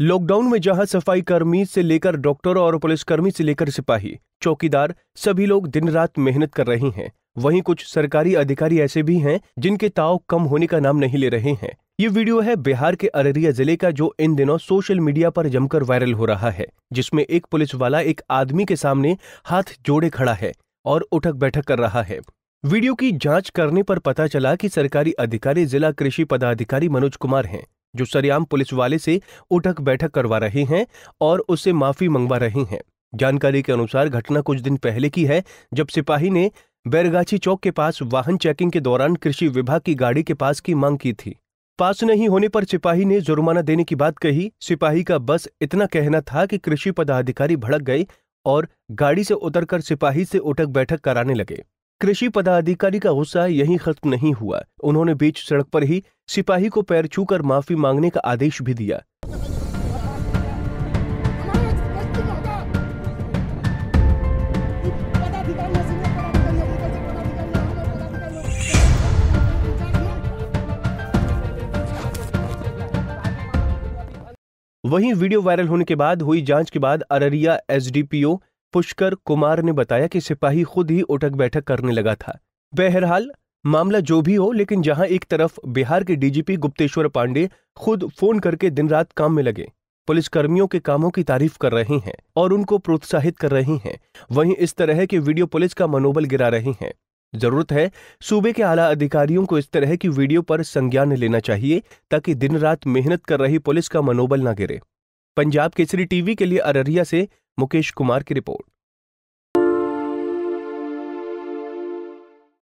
lockdown में जहां सफाई कर्मी से लेकर डॉक्टर और पुलिसकर्मी से लेकर सिपाही चौकीदार सभी लोग दिन रात मेहनत कर रहे हैं वहीं कुछ सरकारी अधिकारी ऐसे भी हैं जिनके ताव कम होने का नाम नहीं ले रहे हैं ये वीडियो है बिहार के अररिया जिले का जो इन दिनों सोशल मीडिया पर जमकर वायरल हो रहा है जिसमें एक पुलिस वाला एक आदमी के सामने हाथ जोड़े खड़ा है और उठक बैठक कर रहा है वीडियो की जांच करने पर पता चला कि सरकारी अधिकारी जिला कृषि पदाधिकारी मनोज कुमार हैं जो सरियाम पुलिस वाले से उठक बैठक करवा रहे हैं और उससे माफी मंगवा रहे हैं जानकारी के अनुसार घटना कुछ दिन पहले की है जब सिपाही ने बैरगाछी चौक के पास वाहन चेकिंग के दौरान कृषि विभाग की गाड़ी के पास की मांग की थी पास नहीं होने पर सिपाही ने जुर्माना देने की बात कही सिपाही का बस इतना कहना था कि कृषि पदाधिकारी भड़क गए और गाड़ी से उतरकर सिपाही से उठक बैठक कराने लगे कृषि पदाधिकारी का गुस्सा यहीं खत्म नहीं हुआ उन्होंने बीच सड़क पर ही सिपाही को पैर छूकर माफी मांगने का आदेश भी दिया वहीं वीडियो वायरल होने के बाद हुई जांच के बाद अररिया एसडीपीओ पुष्कर कुमार ने बताया कि सिपाही खुद ही उठक बैठक करने लगा था बहरहाल मामला जो भी हो लेकिन जहां एक तरफ बिहार के डीजीपी गुप्तेश्वर पांडे खुद फोन करके दिन रात काम में लगे पुलिसकर्मियों के कामों की तारीफ कर रहे हैं और उनको प्रोत्साहित कर रहे हैं वहीं इस तरह की वीडियो पुलिस का मनोबल गिरा रहे हैं जरूरत है सूबे के आला अधिकारियों को इस तरह की वीडियो पर संज्ञान लेना चाहिए ताकि दिन रात मेहनत कर रही पुलिस का मनोबल न गिरे पंजाब केसरी टीवी के लिए अररिया से मुकेश कुमार की रिपोर्ट